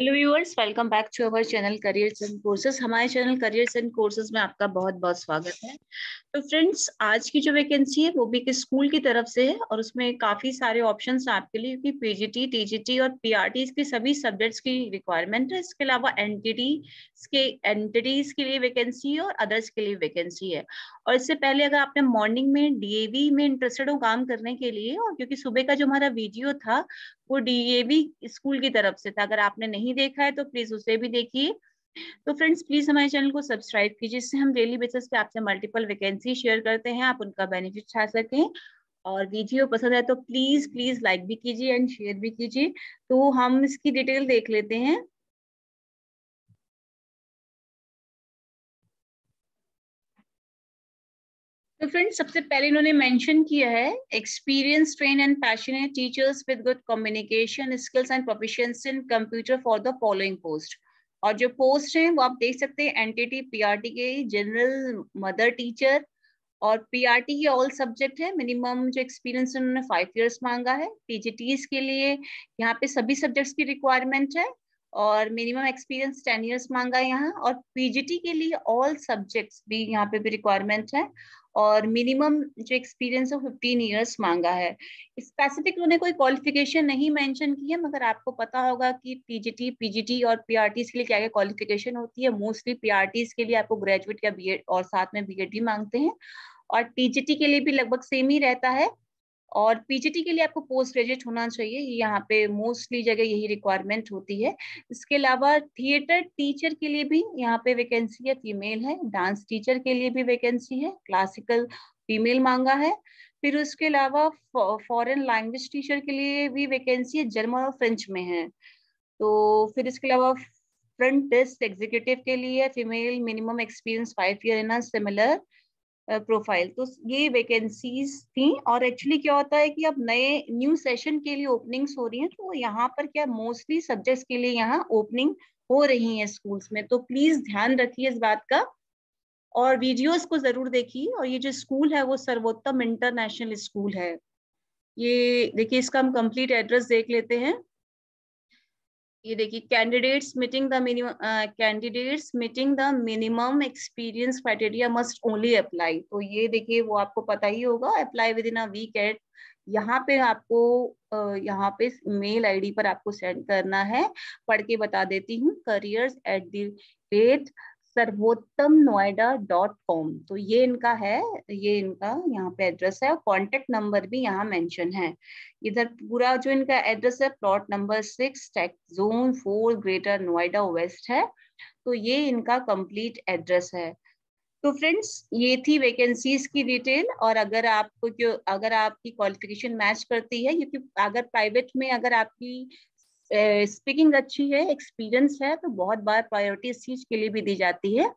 hello viewers welcome back to our channel career and courses हमारे channel career and courses में आपका बहुत बहुत स्वागत है तो फ्रेंड्स आज की जो वैकेंसी है वो भी किस स्कूल की तरफ से है और उसमें काफी सारे ऑप्शन है आपके लिए क्योंकि पीजीटी टीजीटी और पीआरटी इसकी सभी सब्जेक्ट्स की रिक्वायरमेंट है इसके अलावा एनटीटी के एंटिटीज के लिए वैकेंसी और अदर्स के लिए वैकेंसी है और इससे पहले अगर आपने मॉर्निंग में डीएवी में इंटरेस्टेड हो काम करने के लिए और क्योंकि सुबह का जो हमारा वीडियो था वो डीएवी भी स्कूल की तरफ से था अगर आपने नहीं देखा है तो प्लीज उसे भी देखिए तो फ्रेंड्स प्लीज हमारे चैनल को सब्सक्राइब कीजिए जिससे हम डेली बेसिस पे आपसे मल्टीपल वैकेंसी शेयर करते हैं आप उनका बेनिफिट छा सकें और वीडियो पसंद है तो प्लीज प्लीज लाइक भी कीजिए एंड शेयर भी कीजिए तो हम इसकी डिटेल देख लेते हैं तो फ्रेंड्स सबसे पहले इन्होंने मेंशन किया है experience train and passionate teachers with good communication skills and proficiency in computer for the following post और जो पोस्ट हैं वो आप देख सकते हैं एनटीटी पीआरटी के जनरल मदर टीचर और पीआरटी के ऑल सब्जेक्ट है मिनिमम जो एक्सपीरियंस उन्होंने फाइव इयर्स मांगा है पीजीटीज के लिए यहाँ पे सभी सब्जेक्ट्स की रिक्वायरमेंट है और मिनिमम एक्सपीरियंस टेन ईयर्स मांगा है यहाँ और पीजीटी के लिए ऑल सब्जेक्ट्स भी यहाँ पे भी रिक्वायरमेंट है और मिनिमम जो एक्सपीरियंस है फिफ्टीन ईयर्स मांगा है स्पेसिफिक उन्होंने कोई क्वालिफिकेशन नहीं मेंशन की है मगर आपको पता होगा कि पीजीटी पीजीटी और पीआरटीज के लिए क्या क्या क्वालिफिकेशन होती है मोस्टली पीआरटीज के लिए आपको ग्रेजुएट या बी और साथ में बी भी मांगते हैं और टीजीटी के लिए भी लगभग सेम ही रहता है और पीजीटी के लिए आपको पोस्ट ग्रेजुएट होना चाहिए यहाँ पे मोस्टली जगह यही रिक्वायरमेंट होती है इसके अलावा थिएटर टीचर के लिए भी यहाँ पे वैकेंसी है फीमेल है डांस टीचर के लिए भी वैकेंसी है क्लासिकल फीमेल मांगा है फिर उसके अलावा फॉरेन लैंग्वेज टीचर के लिए भी वैकेंसी है जर्मन और फ्रेंच में है तो फिर इसके अलावा फ्रंट डेस्क एग्जीक्यूटिव के लिए female minimum experience five year in similar profile तो ये वैकेंसीज थी और एक्चुअली क्या होता है कि अब नए न्यू सेशन के लिए ओपनिंग्स हो रही हैं तो यहाँ पर क्या मोस्टली सब्जेक्ट्स के लिए यहाँ ओपनिंग हो रही है स्कूल्स में तो प्लीज ध्यान रखिए इस बात का और वीडियोस को जरूर देखिए और ये जो स्कूल है वो सर्वोत्तम इंटरनेशनल स्कूल है ये देखिए इसका हम कंप्लीट एड्रेस देख लेते हैं ये देखिए candidates meeting the minimum candidates meeting the minimum experience criteria must only apply तो ये देखिए वो आपको पता ही होगा apply within a week at यहाँ पे आपको uh, यहाँ पे मेल आईडी पर आपको सेंड करना है पढ़ के बता देती हूँ करियर्स एट द रेट सर्वोत्तम नोएडा डॉट कॉम तो ये इनका है ये इनका यहाँ पे एड्रेस है और कॉन्टेक्ट नंबर भी यहाँ मेंशन है इधर पूरा जो इनका एड्रेस है plot number six tech zone four greater Noida west है तो ये इनका कंप्लीट एड्रेस है तो फ्रेंड्स ये थी वैकेंसीज की डिटेल और अगर आपको जो अगर आपकी क्वालिफिकेशन मैच करती है क्योंकि अगर प्राइवेट में अगर आपकी स्पीकिंग अच्छी है एक्सपीरियंस है तो बहुत बार प्रायोरिटी इस चीज के लिए भी दी जाती है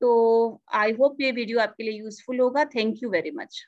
तो आई होप ये वीडियो आपके लिए यूजफुल होगा थैंक यू वेरी मच